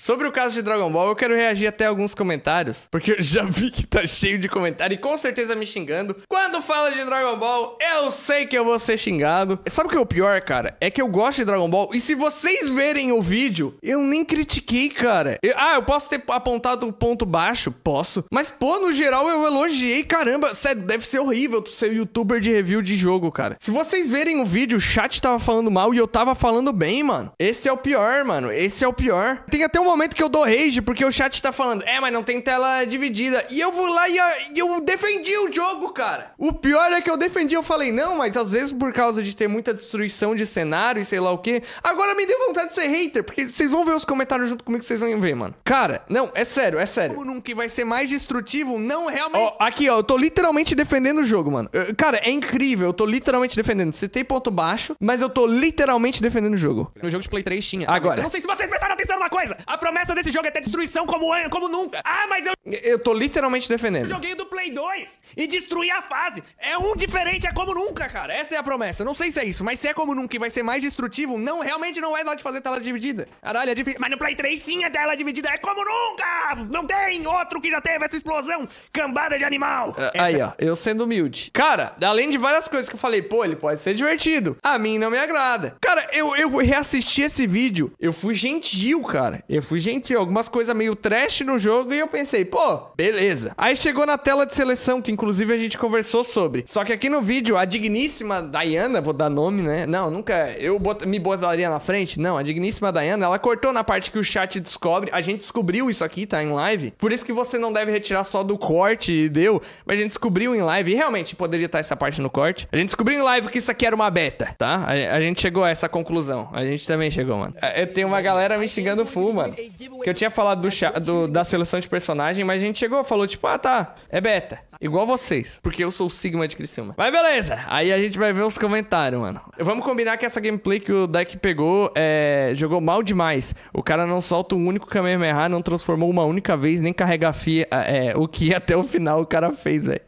Sobre o caso de Dragon Ball, eu quero reagir até alguns comentários, porque eu já vi que tá cheio de comentário e com certeza me xingando. Quando fala de Dragon Ball, eu sei que eu vou ser xingado. Sabe o que é o pior, cara? É que eu gosto de Dragon Ball e se vocês verem o vídeo, eu nem critiquei, cara. Eu, ah, eu posso ter apontado o ponto baixo? Posso. Mas, pô, no geral eu elogiei, caramba. Sério, deve ser horrível tu ser youtuber de review de jogo, cara. Se vocês verem o vídeo, o chat tava falando mal e eu tava falando bem, mano. Esse é o pior, mano. Esse é o pior. Tem até uma momento que eu dou rage, porque o chat tá falando, é, mas não tem tela dividida. E eu vou lá ah, e eu defendi o jogo, cara. O pior é que eu defendi, eu falei, não, mas às vezes por causa de ter muita destruição de cenário e sei lá o que. Agora me deu vontade de ser hater, porque vocês vão ver os comentários junto comigo que vocês vão ver, mano. Cara, não, é sério, é sério. Como nunca vai ser mais destrutivo, não realmente. Oh, aqui, ó, eu tô literalmente defendendo o jogo, mano. Eu, cara, é incrível, eu tô literalmente defendendo. Você tem ponto baixo, mas eu tô literalmente defendendo o jogo. No jogo de Play 3 tinha. Agora. Eu não sei se vocês prestaram atenção numa coisa. A promessa desse jogo é ter destruição como, como nunca. Ah, mas eu. Eu tô literalmente defendendo. Eu joguei do Play 2 e destruí a fase. É um diferente, é como nunca, cara. Essa é a promessa. Não sei se é isso, mas se é como nunca e vai ser mais destrutivo, não, realmente não é lá de fazer tela dividida. Caralho, é difícil. Mas no Play 3 tinha tela dividida. É como nunca! Não tem outro que já teve essa explosão. Cambada de animal. Ah, essa... Aí, ó. Eu sendo humilde. Cara, além de várias coisas que eu falei, pô, ele pode ser divertido. A mim não me agrada. Cara, eu, eu reassisti esse vídeo. Eu fui gentil, cara. Eu eu fui gentil, algumas coisas meio trash no jogo e eu pensei, pô, beleza. Aí chegou na tela de seleção, que inclusive a gente conversou sobre. Só que aqui no vídeo, a digníssima Diana, vou dar nome, né? Não, nunca. Eu bot... me botaria na frente? Não, a digníssima Diana, ela cortou na parte que o chat descobre. A gente descobriu isso aqui, tá? Em live. Por isso que você não deve retirar só do corte e deu. Mas a gente descobriu em live. E realmente poderia estar essa parte no corte. A gente descobriu em live que isso aqui era uma beta, tá? A, a gente chegou a essa conclusão. A gente também chegou, mano. É, Tem uma galera me xingando full, mano mano. Que eu tinha falado do, do, da seleção de personagem, mas a gente chegou falou, tipo, ah, tá, é beta. Igual vocês. Porque eu sou o Sigma de Criciúma. Mas beleza, aí a gente vai ver os comentários, mano. Vamos combinar que essa gameplay que o Deck pegou, é, jogou mal demais. O cara não solta um único Kamehameha, não transformou uma única vez, nem carrega a fia, é, o que até o final o cara fez, velho.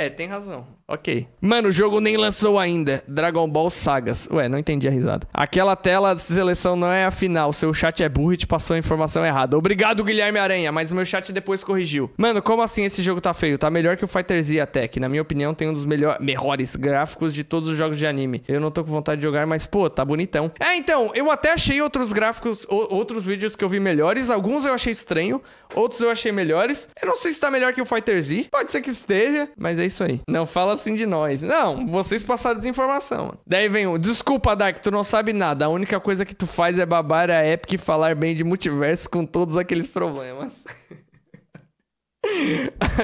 É, tem razão. Ok. Mano, o jogo nem lançou ainda. Dragon Ball Sagas. Ué, não entendi a risada. Aquela tela de seleção não é a final. Seu chat é burro e te passou a informação errada. Obrigado, Guilherme Aranha, mas meu chat depois corrigiu. Mano, como assim esse jogo tá feio? Tá melhor que o Fighter Z até, que na minha opinião tem um dos melhor... melhores gráficos de todos os jogos de anime. Eu não tô com vontade de jogar, mas pô, tá bonitão. É, então, eu até achei outros gráficos, outros vídeos que eu vi melhores. Alguns eu achei estranho, outros eu achei melhores. Eu não sei se tá melhor que o Fighter Z. Pode ser que esteja, mas é isso aí. Não fala assim de nós. Não, vocês passaram desinformação. Daí vem um, desculpa, Dark, tu não sabe nada. A única coisa que tu faz é babar a Epic e falar bem de multiverso com todos aqueles problemas.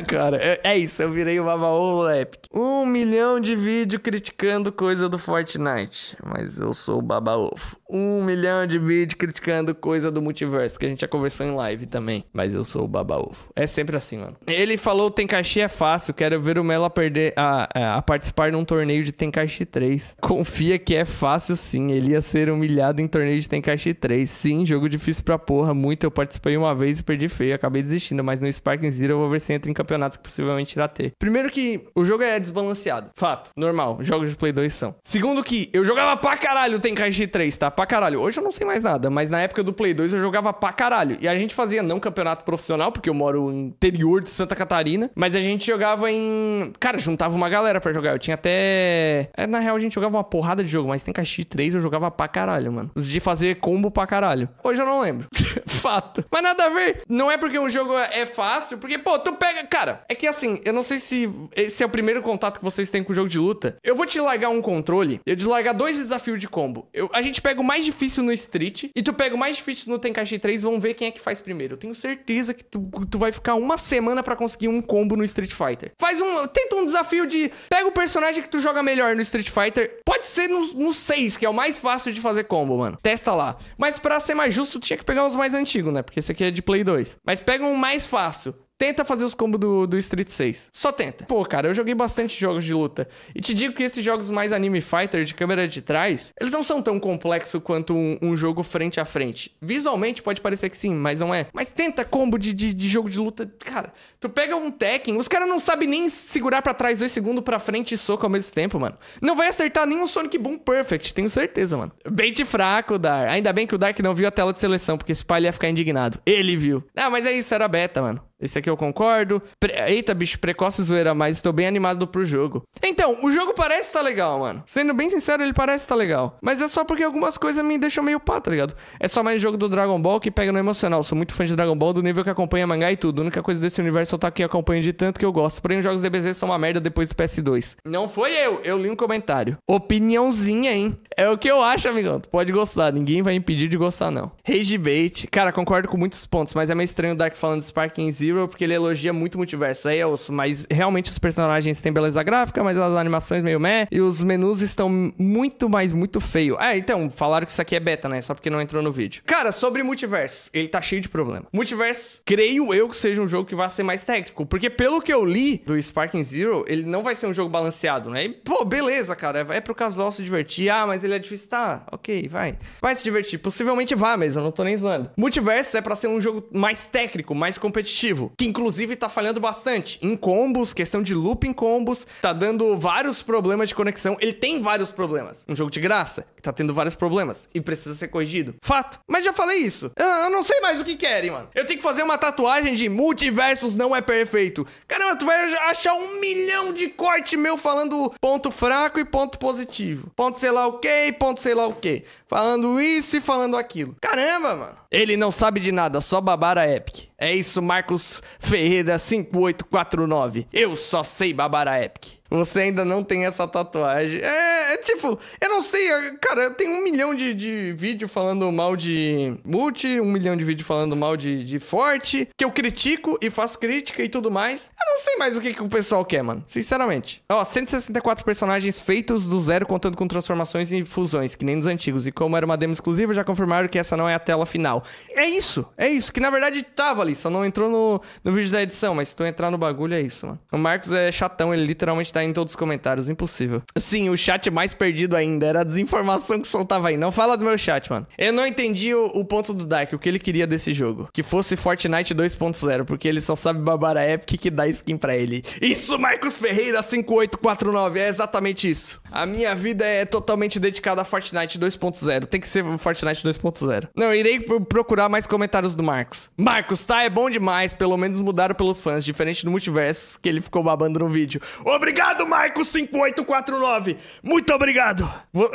Cara, é, é, isso, eu virei Baba Ovo Epic. Um milhão de vídeo criticando coisa do Fortnite. Mas eu sou o baba ovo um milhão de vídeos criticando coisa do multiverso, que a gente já conversou em live também. Mas eu sou o babaúvo. É sempre assim, mano. Ele falou: Tenkashi é fácil, quero ver o Melo a perder a, a participar num torneio de Tenkashi 3. Confia que é fácil sim, ele ia ser humilhado em torneio de Tenkashi 3. Sim, jogo difícil pra porra, muito. Eu participei uma vez e perdi feio, acabei desistindo, mas no Sparking Zero eu vou ver se entra em campeonatos que possivelmente irá ter. Primeiro que o jogo é desbalanceado. Fato, normal, jogos de Play 2 são. Segundo que eu jogava pra caralho o Tenkashi 3, tá? Pra pra caralho. Hoje eu não sei mais nada, mas na época do Play 2 eu jogava pra caralho. E a gente fazia não campeonato profissional, porque eu moro no interior de Santa Catarina, mas a gente jogava em. Cara, juntava uma galera pra jogar. Eu tinha até. É, na real, a gente jogava uma porrada de jogo, mas tem Caxi 3 eu jogava pra caralho, mano. De fazer combo pra caralho. Hoje eu não lembro. Fato. Mas nada a ver. Não é porque um jogo é fácil, porque, pô, tu pega. Cara, é que assim, eu não sei se esse é o primeiro contato que vocês têm com o jogo de luta. Eu vou te largar um controle, eu te largar dois desafios de combo. Eu... A gente pega o mais difícil no Street e tu pega o mais difícil no Tenkaichi 3, vão ver quem é que faz primeiro. Eu tenho certeza que tu, tu vai ficar uma semana para conseguir um combo no Street Fighter. Faz um... Tenta um desafio de... Pega o personagem que tu joga melhor no Street Fighter. Pode ser no, no 6, que é o mais fácil de fazer combo, mano. Testa lá. Mas para ser mais justo, tu tinha que pegar os mais antigos, né? Porque esse aqui é de Play 2. Mas pega um mais fácil. Tenta fazer os combos do, do Street 6. Só tenta. Pô, cara, eu joguei bastante jogos de luta. E te digo que esses jogos mais anime fighter de câmera de trás, eles não são tão complexos quanto um, um, jogo frente a frente. Visualmente pode parecer que sim, mas não é. Mas tenta combo de, de, de jogo de luta. Cara, tu pega um Tekken, os caras não sabem nem segurar para trás dois segundos pra frente e soco ao mesmo tempo, mano. Não vai acertar nenhum Sonic Boom Perfect, tenho certeza, mano. Bait fraco, Dar. Ainda bem que o Dark não viu a tela de seleção, porque esse pai ia ficar indignado. Ele viu. Ah, mas é isso, era beta, mano. Esse aqui eu concordo. Pre Eita, bicho, precoce zoeira, mas estou bem animado pro jogo. Então, o jogo parece tá legal, mano. Sendo bem sincero, ele parece tá legal. Mas é só porque algumas coisas me deixam meio pá, tá ligado? É só mais jogo do Dragon Ball que pega no emocional. Sou muito fã de Dragon Ball, do nível que acompanha mangá e tudo. A única coisa desse universo tá aqui eu acompanho de tanto que eu gosto. Porém, os jogos DBZ são uma merda depois do PS2. Não foi eu, eu li um comentário. Opiniãozinha, hein? É o que eu acho, amigão. Tu pode gostar, ninguém vai impedir de gostar, não. Rage Bait. Cara, concordo com muitos pontos, mas é meio estranho o Dark falando de Sparking Zero Hero, porque ele elogia muito Multiverse Tales, é mas realmente os personagens têm beleza gráfica, mas as animações meio meh, e os menus estão muito, mas muito feio. Ah, então, falaram que isso aqui é beta, né? Só porque não entrou no vídeo. Cara, sobre Multiverso, ele tá cheio de problema. Multiverso, creio eu que seja um jogo que vai ser mais técnico, porque pelo que eu li do Sparking Zero, ele não vai ser um jogo balanceado, né? E, pô, beleza, cara, é pro casual se divertir. Ah, mas ele é difícil, tá? Ok, vai. Vai se divertir, possivelmente vá mesmo, eu não tô nem zoando. Multiverso é para ser um jogo mais técnico, mais competitivo que inclusive tá falhando bastante em combos, questão de loop em combos, tá dando vários problemas de conexão. Ele tem vários problemas. Um jogo de graça, que tá tendo vários problemas e precisa ser corrigido. Fato. Mas já falei isso. Eu, não sei mais o que querem, mano. Eu tenho que fazer uma tatuagem de multiversos não é perfeito. Caramba, tu vai achar um milhão de corte meu falando ponto fraco e ponto positivo. Ponto sei lá o que, ponto sei lá o que falando isso e falando aquilo. Caramba, mano. Ele não sabe de nada, só babar a Epic. É isso, Marcos Ferreira 5849. Eu só sei babar a Epic. Você ainda não tem essa tatuagem. É, é tipo, eu não sei, cara, eu tenho um milhão de, de vídeo falando mal de multi, um milhão de vídeo falando mal de, de forte, que eu critico e faço crítica e tudo mais. Eu não sei mais o que, que o pessoal quer, mano. Sinceramente. Ó, 164 personagens feitos do zero, contando com transformações e fusões, que nem nos antigos. E como era uma demo exclusiva, já confirmaram que essa não é a tela final. É isso, é isso. Que na verdade tava ali, só não entrou no, no vídeo da edição, mas se tu entrar no bagulho, é isso, mano. O Marcos é chatão, ele literalmente tá em todos os comentários, impossível. Sim, o chat mais perdido ainda, era a desinformação que soltava aí. Não fala do meu chat, mano. Eu não entendi o, o ponto do Dark, o que ele queria desse jogo. Que fosse Fortnite 2.0, porque ele só sabe babar a Epic que dá skin pra ele. Isso, Marcos Ferreira 5849, é exatamente isso. A minha vida é totalmente dedicada a Fortnite 2.0, tem que ser Fortnite 2.0. Não, irei procurar mais comentários do Marcos. Marcos, tá, é bom demais, pelo menos mudaram pelos fãs, diferente do multiverso que ele ficou babando no vídeo. Obrigado! Obrigado, Marco5849. Muito obrigado.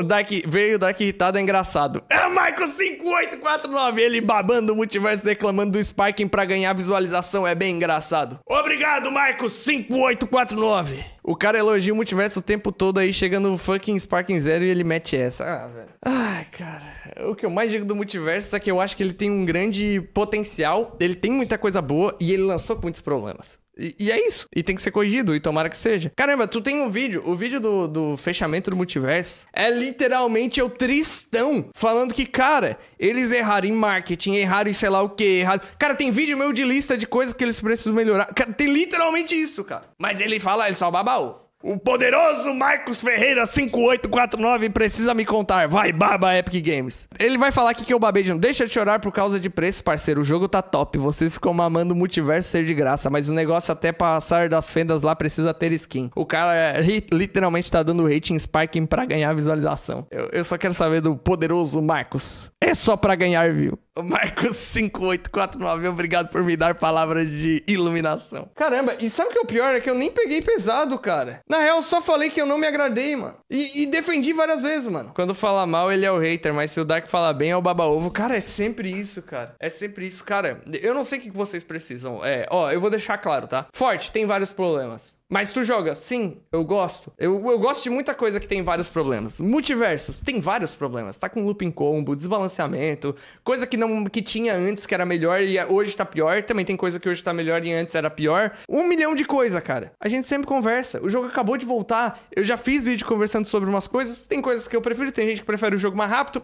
Dark, veio o Dark irritado, é engraçado. É o Marco5849. Ele babando o multiverso, reclamando do Sparking pra ganhar visualização. É bem engraçado. Obrigado, Marco5849. O cara elogia o multiverso o tempo todo aí, chega no fucking Sparking Zero e ele mete essa. Ah, velho. Ai, cara. O que eu mais digo do multiverso é que eu acho que ele tem um grande potencial, ele tem muita coisa boa e ele lançou com muitos problemas. E, e, é isso. E tem que ser corrigido, e tomara que seja. Caramba, tu tem um vídeo, o vídeo do, do fechamento do multiverso é literalmente o Tristão falando que, cara, eles erraram em marketing, erraram em sei lá o que, erraram. Cara, tem vídeo meu de lista de coisas que eles precisam melhorar. Cara, tem literalmente isso, cara. Mas ele fala, ele só babaú. O poderoso Marcos Ferreira 5849 precisa me contar. Vai, baba Epic Games. Ele vai falar aqui que eu babei de não Deixa de chorar por causa de preço, parceiro. O jogo tá top. Vocês ficam mamando o multiverso ser de graça, mas o negócio até passar das fendas lá precisa ter skin. O cara é, literalmente tá dando rating Sparking pra ganhar visualização. Eu, eu só quero saber do poderoso Marcos. É só pra ganhar view. Marcos 5849, obrigado por me dar palavras de iluminação. Caramba, e sabe o que é o pior? É que eu nem peguei pesado, cara. Na real, só falei que eu não me agradei, mano. E, e defendi várias vezes, mano. Quando fala mal, ele é o hater, mas se o Dark fala bem, é o baba-ovo. Cara, é sempre isso, cara. É sempre isso. Cara, eu não sei o que vocês precisam. É, ó, eu vou deixar claro, tá? Forte, tem vários problemas. Mas tu joga, sim, eu gosto. Eu, eu gosto de muita coisa que tem vários problemas. Multiversos tem vários problemas. Tá com looping combo, desbalanceamento, coisa que não que tinha antes que era melhor e hoje tá pior. Também tem coisa que hoje tá melhor e antes era pior. Um milhão de coisa, cara. A gente sempre conversa. O jogo acabou de voltar. Eu já fiz vídeo conversando sobre umas coisas. Tem coisas que eu prefiro, tem gente que prefere o jogo mais rápido.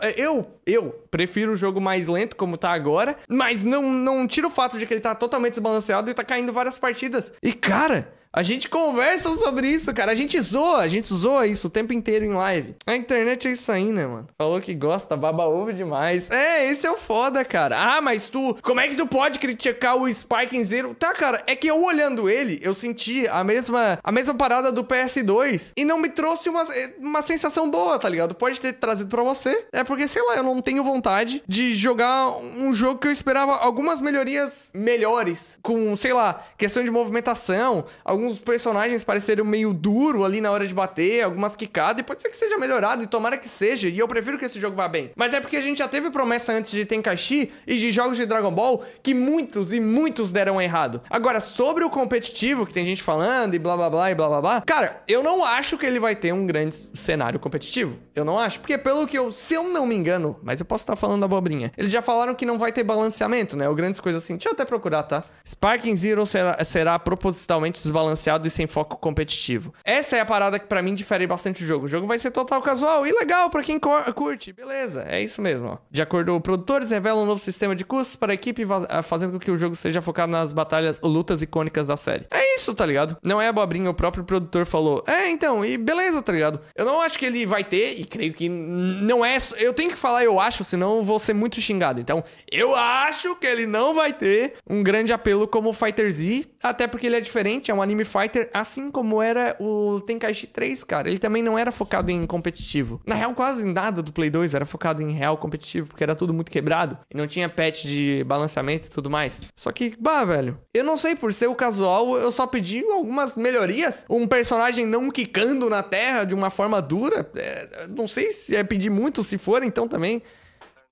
É, eu, eu prefiro o jogo mais lento, como tá agora. Mas não, não tira o fato de que ele tá totalmente desbalanceado e tá caindo várias partidas. E cara. A gente conversa sobre isso, cara. A gente zoa, a gente zoa isso o tempo inteiro em live. A internet é isso aí, né, mano? Falou que gosta, baba ovo demais. É, esse é o foda, cara. Ah, mas tu, como é que tu pode criticar o Spike em zero? Tá, cara, é que eu olhando ele, eu senti a mesma, a mesma parada do PS2 e não me trouxe uma, uma sensação boa, tá ligado? Pode ter trazido para você. É porque, sei lá, eu não tenho vontade de jogar um jogo que eu esperava algumas melhorias melhores, com, sei lá, questão de movimentação, algum alguns personagens pareceram meio duro ali na hora de bater, algumas quicadas, e pode ser que seja melhorado, e tomara que seja, e eu prefiro que esse jogo vá bem. Mas é porque a gente já teve promessa antes de Tenkaichi e de jogos de Dragon Ball que muitos e muitos deram errado. Agora, sobre o competitivo, que tem gente falando e blá blá blá e blá blá blá, cara, eu não acho que ele vai ter um grande cenário competitivo. Eu não acho, porque pelo que eu, se eu não me engano, mas eu posso estar falando abobrinha, eles já falaram que não vai ter balanceamento, né? O grandes coisas assim. Deixa eu até procurar, tá? Sparking Zero será, será propositalmente desbalanceado desbalanceado e sem foco competitivo. Essa é a parada que para mim difere bastante o jogo. O jogo vai ser total casual e legal para quem curte. Beleza, é isso mesmo. Ó. De acordo com produtores, revela um novo sistema de custos para a equipe, ah, fazendo com que o jogo seja focado nas batalhas ou lutas icônicas da série. É isso, tá ligado? Não é abobrinha, o próprio produtor falou. É, então, e beleza, tá ligado? Eu não acho que ele vai ter, e creio que não é. Eu tenho que falar, eu acho, senão eu vou ser muito xingado. Então, eu acho que ele não vai ter um grande apelo como o Fighter Z, até porque ele é diferente, é um anime Fighter, assim como era o Tenkaichi 3, cara, ele também não era focado em competitivo. Na real, quase nada do Play 2 era focado em real competitivo, porque era tudo muito quebrado e não tinha patch de balanceamento e tudo mais. Só que, bah, velho, eu não sei, por ser o casual, eu só pedi algumas melhorias. Um personagem não quicando na terra de uma forma dura, é, não sei se é pedir muito, se for, então também.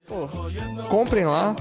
Pô, comprem lá.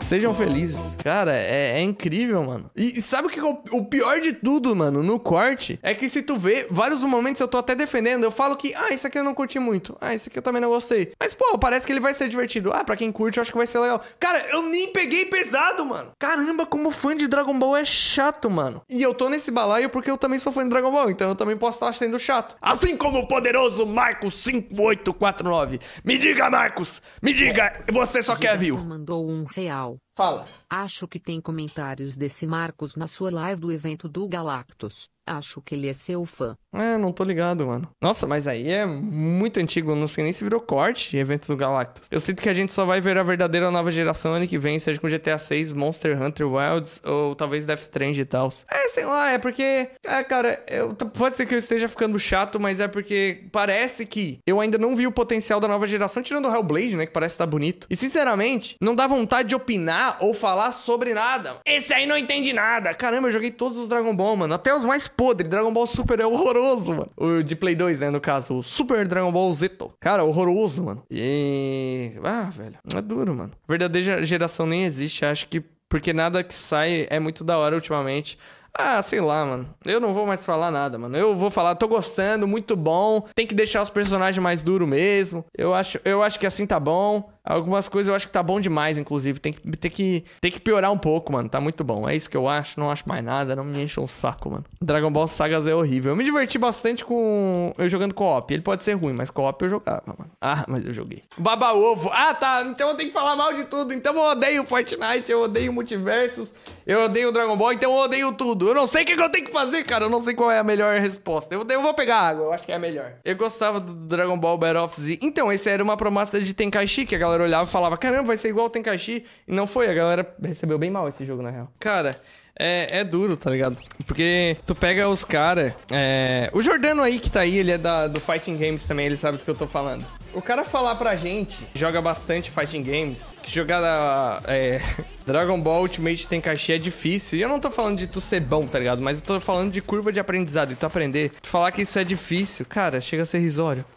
Sejam felizes. Cara, é, é incrível, mano. E, sabe o que é o, o, pior de tudo, mano, no corte? É que se tu vê, vários momentos eu tô até defendendo, eu falo que, ah, isso aqui eu não curti muito. Ah, isso aqui eu também não gostei. Mas, pô, parece que ele vai ser divertido. Ah, pra quem curte, eu acho que vai ser legal. Cara, eu nem peguei pesado, mano. Caramba, como fã de Dragon Ball é chato, mano. E eu tô nesse balaio porque eu também sou fã de Dragon Ball, então eu também posso estar tá sendo chato. Assim como o poderoso Marcos 5849. Me diga, Marcos, me diga, você só quer viu. mandou um real now Fala. Acho que tem comentários desse Marcos na sua live do evento do Galactus. Acho que ele é seu fã. É, não tô ligado, mano. Nossa, mas aí é muito antigo. Não sei nem se virou corte evento do Galactus. Eu sinto que a gente só vai ver a verdadeira nova geração ano que vem, seja com GTA 6, Monster Hunter Wilds ou talvez Death Strange e tal. É, sei lá, é porque. É, cara, eu, pode ser que eu esteja ficando chato, mas é porque parece que eu ainda não vi o potencial da nova geração, tirando o Hellblade, né? Que parece estar tá bonito. E sinceramente, não dá vontade de opinar ou falar sobre nada. Esse aí não entende nada. Caramba, eu joguei todos os Dragon Ball, mano. Até os mais podres. Dragon Ball Super é horroroso, mano. O de Play 2, né, no caso. O Super Dragon Ball Z. Cara, horroroso, mano. E... Ah, velho. É duro, mano. verdadeira geração nem existe. Acho que porque nada que sai é muito da hora ultimamente. Ah, sei lá, mano. Eu não vou mais falar nada, mano. Eu vou falar, tô gostando, muito bom. Tem que deixar os personagens mais duro mesmo. Eu acho, eu acho que assim tá bom. Algumas coisas eu acho que tá bom demais, inclusive. Tem que, tem, que, tem que piorar um pouco, mano. Tá muito bom. É isso que eu acho. Não acho mais nada. Não me enche um saco, mano. Dragon Ball Sagas é horrível. Eu me diverti bastante com eu jogando co-op. Ele pode ser ruim, mas co-op eu jogava, mano. Ah, mas eu joguei. Baba Ovo. Ah, tá. Então eu tenho que falar mal de tudo. Então eu odeio Fortnite. Eu odeio Multiversos. Eu odeio Dragon Ball. Então eu odeio tudo. Eu não sei o que, eu tenho que fazer, cara. Eu não sei qual é a melhor resposta. Eu, eu vou pegar água. Eu acho que é a melhor. Eu gostava do Dragon Ball Battle of Z. Então, esse era uma promessa de Tenkaichi que a galera galera olhava e falava, caramba, vai ser igual o Tenkaichi. E não foi, a galera recebeu bem mal esse jogo, na real. Cara, é, é, duro, tá ligado? Porque tu pega os caras. É... O Jordano aí que tá aí, ele é da, do Fighting Games também, ele sabe do que eu tô falando. O cara falar pra gente, que joga bastante Fighting Games, que jogar é, Dragon Ball Ultimate Tenkaichi é difícil. E eu não tô falando de tu ser bom, tá ligado? Mas eu tô falando de curva de aprendizado e tu aprender. Tu falar que isso é difícil, cara, chega a ser risório.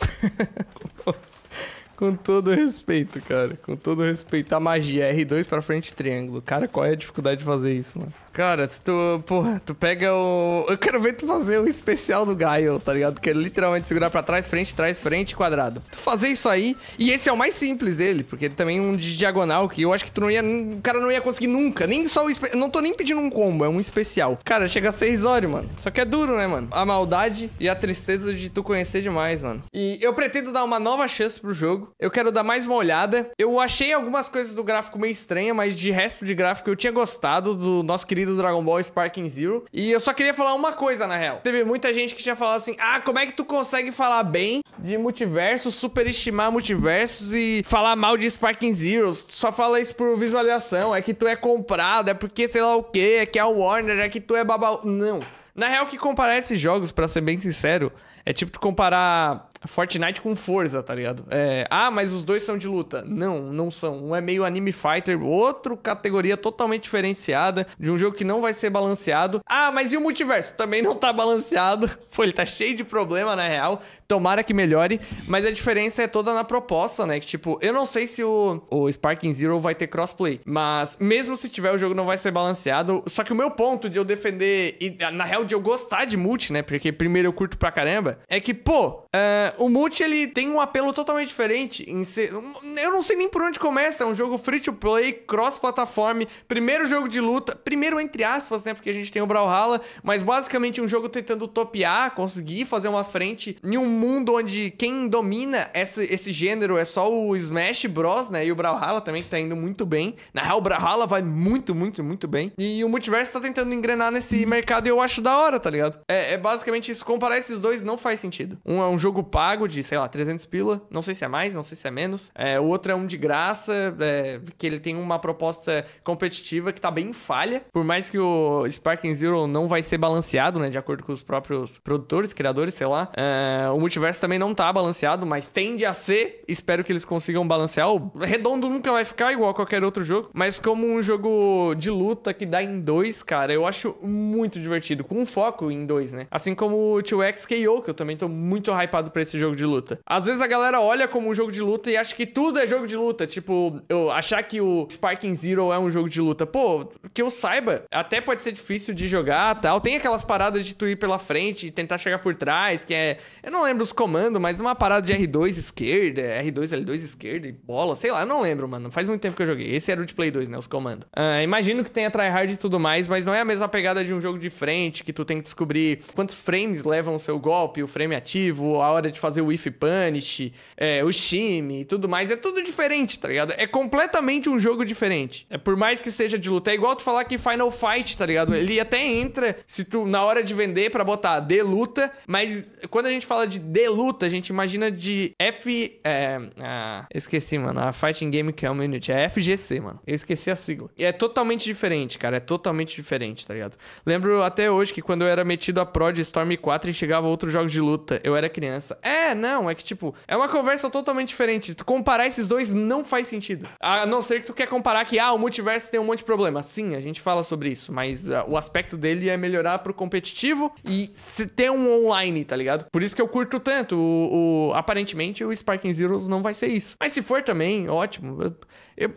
Com todo respeito, cara. Com todo respeito. A magia R2 pra frente, triângulo. Cara, qual é a dificuldade de fazer isso, mano? Cara, se tu, porra, tu pega o. Eu quero ver tu fazer o especial do Gaio, tá ligado? Que é literalmente segurar pra trás, frente, trás, frente, quadrado. Tu fazer isso aí, e esse é o mais simples dele, porque também é um de diagonal que eu acho que tu não ia. O cara não ia conseguir nunca. Nem só o. Espe... Não tô nem pedindo um combo, é um especial. Cara, chega a seis horas, mano. Só que é duro, né, mano? A maldade e a tristeza de tu conhecer demais, mano. E eu pretendo dar uma nova chance pro jogo. Eu quero dar mais uma olhada. Eu achei algumas coisas do gráfico meio estranha, mas de resto de gráfico eu tinha gostado do nosso querido querido Dragon Ball Sparking Zero. E eu só queria falar uma coisa, na real. Teve muita gente que tinha falado assim, ah, como é que tu consegue falar bem de multiversos, superestimar multiversos e falar mal de Sparking Zero? Tu só fala isso por visualização, é que tu é comprado, é porque sei lá o que, é que é o Warner, é que tu é babau... Não. Na real, que comparar esses jogos, para ser bem sincero, é tipo tu comparar Fortnite com força, tá ligado? É, ah, mas os dois são de luta. Não, não são. Um é meio anime fighter, outro categoria totalmente diferenciada, de um jogo que não vai ser balanceado. Ah, mas e o multiverso? Também não tá balanceado. Pô, ele tá cheio de problema, na real. Tomara que melhore. Mas a diferença é toda na proposta, né? Que tipo, eu não sei se o, o Sparking Zero vai ter crossplay, mas mesmo se tiver, o jogo não vai ser balanceado. Só que o meu ponto de eu defender, e na real de eu gostar de multi, né? Porque primeiro eu curto pra caramba, é que, pô, Uh, o Multi, ele tem um apelo totalmente diferente. Em ser... Eu não sei nem por onde começa. É um jogo free-to-play, cross-plataforma, primeiro jogo de luta. Primeiro, entre aspas, né? Porque a gente tem o Brawlhalla. Mas, basicamente, um jogo tentando topiar, conseguir fazer uma frente em um mundo onde quem domina esse, esse gênero é só o Smash Bros, né? E o Brawlhalla também, que tá indo muito bem. Na real, o Brawlhalla vai muito, muito, muito bem. E o Multiverso tá tentando engrenar nesse mercado e eu acho da hora, tá ligado? É, é basicamente isso. Comparar esses dois não faz sentido. Um é um jogo pago de, sei lá, 300 pila. Não sei se é mais, não sei se é menos. É, o outro é um de graça, é, que ele tem uma proposta competitiva que tá bem falha. Por mais que o Sparking Zero não vai ser balanceado, né? De acordo com os próprios produtores, criadores, sei lá. É, o multiverso também não tá balanceado, mas tende a ser. Espero que eles consigam balancear. O redondo nunca vai ficar igual a qualquer outro jogo. Mas como um jogo de luta que dá em dois, cara, eu acho muito divertido. Com foco em dois, né? Assim como o 2X KO, que eu também tô muito hype hypado pra esse jogo de luta. Às vezes a galera olha como um jogo de luta e acha que tudo é jogo de luta. Tipo, eu achar que o Sparking Zero é um jogo de luta. Pô, que eu saiba, até pode ser difícil de jogar tal. Tem aquelas paradas de tu ir pela frente e tentar chegar por trás, que é. Eu não lembro os comandos, mas uma parada de R2 esquerda, R2, L2 esquerda e bola, sei lá, eu não lembro, mano. Faz muito tempo que eu joguei. Esse era o de Play 2, né? Os comandos. Ah, imagino que tenha tryhard e tudo mais, mas não é a mesma pegada de um jogo de frente, que tu tem que descobrir quantos frames levam o seu golpe, o frame ativo, a hora de fazer o if punish, é, o Shime, e tudo mais, é tudo diferente, tá ligado? É completamente um jogo diferente. É por mais que seja de luta, é igual tu falar que Final Fight, tá ligado? Ele até entra se tu na hora de vender para botar de luta, mas quando a gente fala de de luta, a gente imagina de F, é, ah, esqueci, mano, a Fighting Game Community, é FGC, mano. Eu esqueci a sigla. E é totalmente diferente, cara, é totalmente diferente, tá ligado? Lembro até hoje que quando eu era metido a Pro de Storm 4 e chegava outros jogos de luta, eu era criança criança. É, não, é que tipo, é uma conversa totalmente diferente. Tu comparar esses dois não faz sentido. A não ser que tu quer comparar que, ah, o multiverso tem um monte de problema. Sim, a gente fala sobre isso, mas uh, o aspecto dele é melhorar pro competitivo e se ter um online, tá ligado? Por isso que eu curto tanto. O, o aparentemente, o Sparking Zero não vai ser isso. Mas se for também, ótimo. Eu...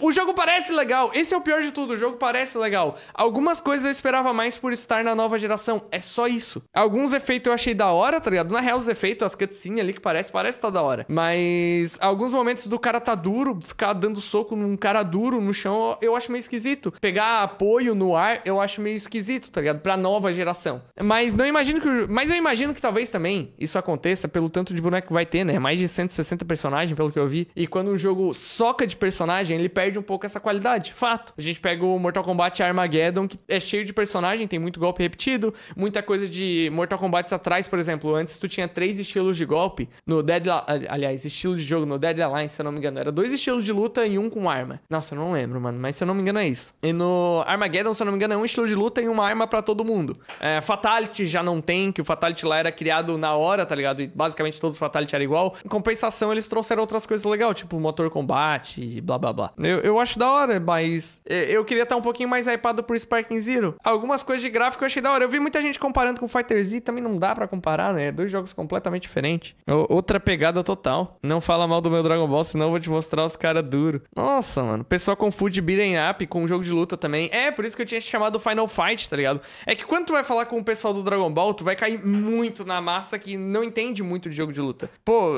O jogo parece legal, esse é o pior de tudo, o jogo parece legal. Algumas coisas eu esperava mais por estar na nova geração, é só isso. Alguns efeitos eu achei da hora, tá ligado? Na é real, os efeitos, as cutscenes ali que parece, parece tá da hora. Mas alguns momentos do cara tá duro, ficar dando soco num cara duro no chão, eu acho meio esquisito. Pegar apoio no ar, eu acho meio esquisito, tá ligado? Pra nova geração. Mas não imagino que. Mas eu imagino que talvez também isso aconteça pelo tanto de boneco que vai ter, né? Mais de 160 personagens, pelo que eu vi. E quando o jogo soca de personagem, ele perde um pouco essa qualidade. Fato. A gente pega o Mortal Kombat Armageddon, que é cheio de personagem, tem muito golpe repetido, muita coisa de Mortal Kombat atrás, por exemplo. Antes tu tinha três estilos de golpe no Dead aliás, estilo de jogo no Dead Alliance, se eu não me engano, era dois estilos de luta e um com arma. Nossa, eu não lembro, mano, mas se eu não me engano é isso. E no Armageddon, se eu não me engano, é um estilo de luta e uma arma para todo mundo. É, Fatality já não tem, que o Fatality lá era criado na hora, tá ligado? E basicamente todos os Fatality eram igual. Em compensação, eles trouxeram outras coisas legais, tipo motor combate e blá blá blá. Eu, eu acho da hora, mas é, eu queria estar tá um pouquinho mais hypado por Sparking Zero. Algumas coisas de gráfico eu achei da hora. Eu vi muita gente comparando com Fighter Z, também não dá para comparar, né? Dois jogos completamente diferentes. Outra pegada total. Não fala mal do meu Dragon Ball, senão eu vou te mostrar os caras duro. Nossa, mano. O pessoal confunde beating up com um jogo de luta também. É, por isso que eu tinha te chamado Final Fight, tá ligado? É que quando tu vai falar com o pessoal do Dragon Ball, tu vai cair muito na massa que não entende muito de jogo de luta. Pô,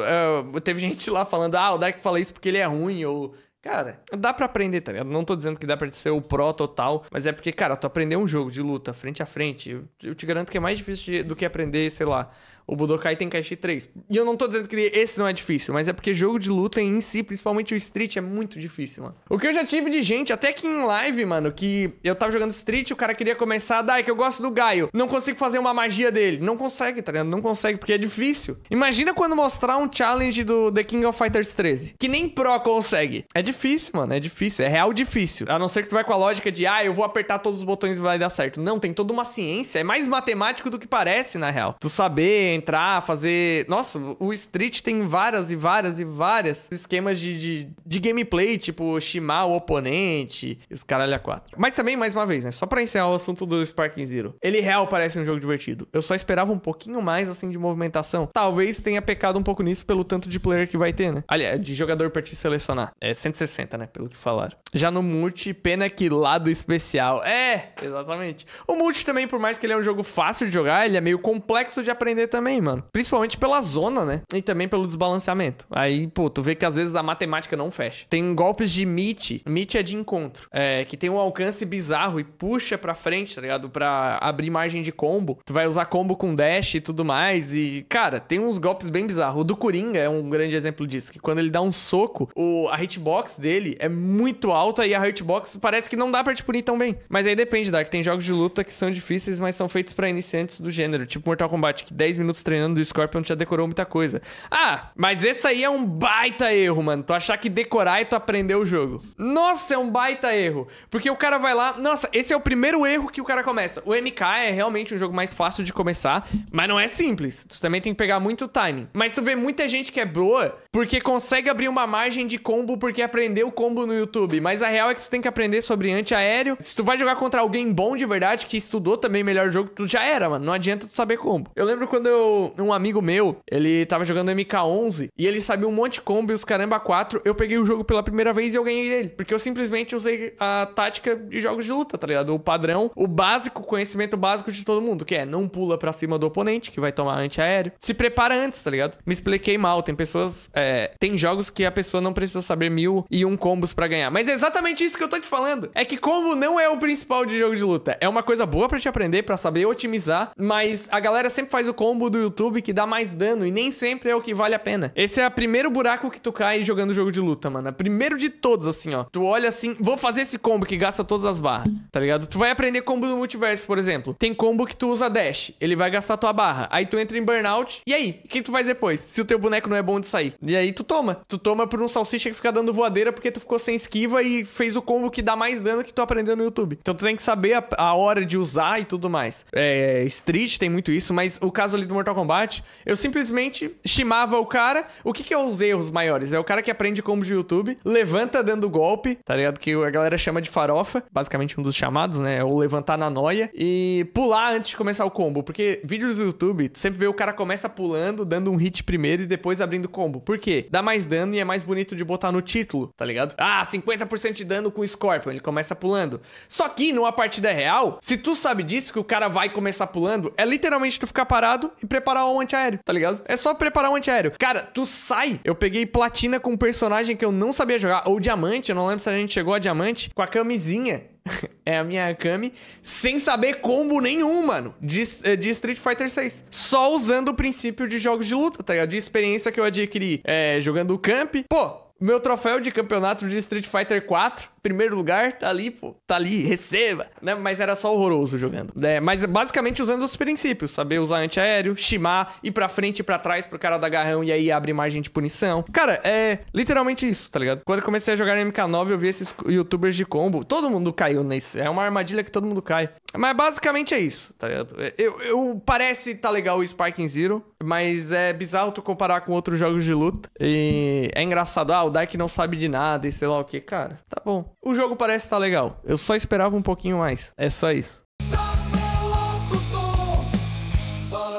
uh, teve gente lá falando, ah, o Dark fala isso porque ele é ruim, ou Cara, dá para aprender, tá ligado? Não tô dizendo que dá pra ser o pró total, mas é porque, cara, tu aprender um jogo de luta frente a frente, eu, te garanto que é mais difícil de, do que aprender, sei lá, o Budokai Tenkaichi 3. E eu não tô dizendo que esse não é difícil, mas é porque jogo de luta em si, principalmente o Street, é muito difícil, mano. O que eu já tive de gente, até que em live, mano, que eu tava jogando Street, o cara queria começar, dai, que eu gosto do Gaio. Não consigo fazer uma magia dele. Não consegue, tá ligado? Não consegue, porque é difícil. Imagina quando mostrar um challenge do The King of Fighters 13, que nem pro consegue. É difícil, mano, é difícil. É real difícil. A não ser que tu vai com a lógica de, ah, eu vou apertar todos os botões e vai dar certo. Não, tem toda uma ciência. É mais matemático do que parece, na real. Tu saber entrar, fazer. Nossa, o Street tem várias e várias e várias esquemas de, de, de gameplay, tipo, chimar o oponente, os caralho a quatro. Mas também, mais uma vez, né? Só pra encerrar o assunto do Sparking Zero. Ele real parece um jogo divertido. Eu só esperava um pouquinho mais, assim, de movimentação. Talvez tenha pecado um pouco nisso pelo tanto de player que vai ter, né? Aliás, de jogador pra te selecionar. É 160, né? Pelo que falaram. Já no multi, pena que lado especial. É, exatamente. O multi também, por mais que ele é um jogo fácil de jogar, ele é meio complexo de aprender também também, mano. Principalmente pela zona, né? E também pelo desbalanceamento. Aí, pô, tu vê que às vezes a matemática não fecha. Tem golpes de meet. Meet é de encontro. É, que tem um alcance bizarro e puxa pra frente, tá ligado? Pra abrir margem de combo. Tu vai usar combo com dash e tudo mais. E, cara, tem uns golpes bem bizarros. O do Coringa é um grande exemplo disso. Que quando ele dá um soco, o, a hitbox dele é muito alta e a hitbox parece que não dá pra te punir tão bem. Mas aí depende, Dark. Tem jogos de luta que são difíceis, mas são feitos para iniciantes do gênero. Tipo Mortal Kombat, que 10 minutos minutos treinando do Scorpion, já decorou muita coisa. Ah, mas esse aí é um baita erro, mano. Tu achar que decorar e tu aprender o jogo. Nossa, é um baita erro. Porque o cara vai lá... Nossa, esse é o primeiro erro que o cara começa. O MK é realmente um jogo mais fácil de começar, mas não é simples. Tu também tem que pegar muito timing. Mas tu vê muita gente que é boa porque consegue abrir uma margem de combo porque aprendeu combo no YouTube. Mas a real é que tu tem que aprender sobre antiaéreo. Se tu vai jogar contra alguém bom de verdade, que estudou também melhor o jogo, tu já era, mano. Não adianta tu saber combo. Eu lembro quando eu meu, um amigo meu, ele tava jogando MK11 e ele sabia um monte de combo e os caramba 4. Eu peguei o jogo pela primeira vez e eu ganhei ele. Porque eu simplesmente usei a tática de jogos de luta, tá ligado? O padrão, o básico, conhecimento básico de todo mundo, que é não pula pra cima do oponente, que vai tomar antiaéreo. Se prepara antes, tá ligado? Me expliquei mal. Tem pessoas. É, tem jogos que a pessoa não precisa saber mil e um combos para ganhar. Mas é exatamente isso que eu tô te falando. É que combo não é o principal de jogo de luta. É uma coisa boa para te aprender, para saber otimizar. Mas a galera sempre faz o combo do YouTube que dá mais dano e nem sempre é o que vale a pena. Esse é o primeiro buraco que tu cai jogando jogo de luta, mano. É primeiro de todos, assim, ó. Tu olha assim, vou fazer esse combo que gasta todas as barras, tá ligado? Tu vai aprender combo no multiverso, por exemplo. Tem combo que tu usa dash, ele vai gastar tua barra. Aí tu entra em burnout, e aí? O que tu faz depois? Se o teu boneco não é bom de sair. E aí tu toma. Tu toma por um salsicha que fica dando voadeira porque tu ficou sem esquiva e fez o combo que dá mais dano que tu aprendeu no YouTube. Então tu tem que saber a, a hora de usar e tudo mais. É, Street tem muito isso, mas o caso ali do Mortal Mortal Kombat, eu simplesmente estimava o cara. O que, que é os erros maiores? É o cara que aprende combo de YouTube, levanta dando golpe, tá ligado? Que a galera chama de farofa, basicamente um dos chamados, né? Ou o levantar na noia e pular antes de começar o combo. Porque vídeos do YouTube, tu sempre vê o cara começa pulando, dando um hit primeiro e depois abrindo combo. Por quê? Dá mais dano e é mais bonito de botar no título, tá ligado? Ah, 50% de dano com o Scorpion, ele começa pulando. Só que numa partida real, se tu sabe disso que o cara vai começar pulando, é literalmente tu ficar parado e preparar um antiaéreo, tá ligado? É só preparar um antiaéreo. Cara, tu sai. Eu peguei platina com um personagem que eu não sabia jogar, ou diamante, eu não lembro se a gente chegou a diamante, com a camisinha é a minha Akami, sem saber combo nenhum, mano, de, eh, de Street Fighter 6. Só usando o princípio de jogos de luta, tá ligado? De experiência que eu adquiri é, jogando o camp. Pô, meu troféu de campeonato de Street Fighter 4 primeiro lugar, tá ali, pô, tá ali, receba, né? Mas era só horroroso jogando. né mas basicamente usando os princípios, saber usar antiaéreo, shimar ir pra frente e pra trás pro cara dar garrão e aí abre margem de punição. Cara, é literalmente isso, tá ligado? Quando eu comecei a jogar MK9, eu vi esses youtubers de combo, todo mundo caiu nesse. É uma armadilha que todo mundo cai. Mas basicamente é isso, tá ligado? É, eu, eu parece tá legal o Sparking Zero, mas é bizarro tu comparar com outros jogos de luta. E é engraçado, ah, o Dark não sabe de nada e sei lá o que, cara. Tá bom. O jogo parece estar tá legal. Eu só esperava um pouquinho mais. É só isso. Tá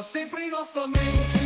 sempre em nossa mente.